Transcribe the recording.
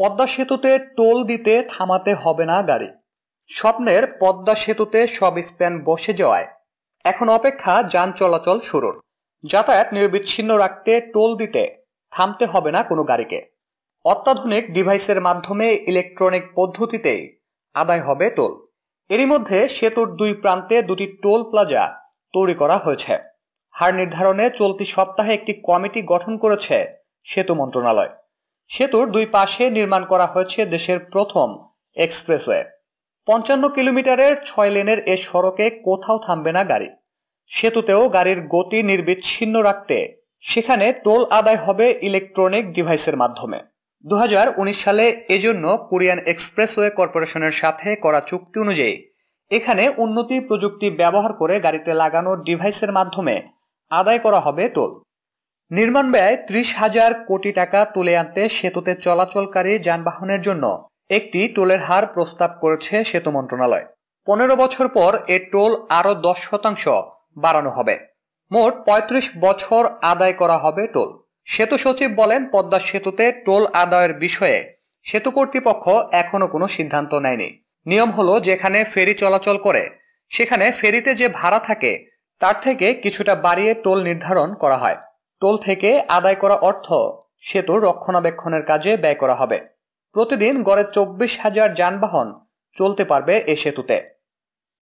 পদ্মা সেতুতে টোল দিতে থামাতে হবে না গাড়ি স্বপ্নের পদ্মা সেতুতে সব স্প্যান বসে যাওয়ায় এখন অপেক্ষা যান চলাচল শুরুর যাতায়াত নিরবিচ্ছিন্ন রাখতে টোল দিতে থামতে হবে না কোনো গাড়িকে অত্যাধুনিক ডিভাইসের মাধ্যমে ইলেকট্রনিক পদ্ধতিতেই আদায় হবে টোল এরই মধ্যে সেতুর দুই প্রান্তে দুটি টোল প্লাজা তৈরি করা হয়েছে হার নির্ধারণে চলতি সপ্তাহে একটি কমিটি গঠন করেছে সেতু মন্ত্রণালয় সেতুর দুই পাশে নির্মাণ করা হয়েছে দেশের প্রথম এক্সপ্রেসওয়ে পঞ্চান্ন কিলোমিটারের ছয় লেনের এ সড়কে কোথাও থামবে না গাড়ি সেতুতেও গাড়ির গতি নির্বিচ্ছিন্ন রাখতে সেখানে টোল আদায় হবে ইলেকট্রনিক ডিভাইসের মাধ্যমে দু সালে এজন্য কোরিয়ান এক্সপ্রেসওয়ে কর্পোরেশনের সাথে করা চুক্তি অনুযায়ী এখানে উন্নতি প্রযুক্তি ব্যবহার করে গাড়িতে লাগানো ডিভাইসের মাধ্যমে আদায় করা হবে টোল নির্মাণ ব্যয় ত্রিশ হাজার কোটি টাকা তুলে আনতে সেতুতে চলাচলকারী যানবাহনের জন্য একটি টোলের হার প্রস্তাব করেছে সেতু মন্ত্রণালয় পনেরো বছর পর এ টোল আরও দশ শতাংশ বাড়ানো হবে মোট ৩৫ বছর আদায় করা হবে টোল সেতু সচিব বলেন পদ্মা সেতুতে টোল আদায়ের বিষয়ে সেতু কর্তৃপক্ষ এখনও কোনো সিদ্ধান্ত নেয়নি নিয়ম হল যেখানে ফেরি চলাচল করে সেখানে ফেরিতে যে ভাড়া থাকে তার থেকে কিছুটা বাড়িয়ে টোল নির্ধারণ করা হয় টোল থেকে আদায় করা অর্থ সেতুর রক্ষণাবেক্ষণের কাজে ব্যয় করা হবে প্রতিদিন গড়ে চব্বিশ হাজার যানবাহন চলতে পারবে এ সেতুতে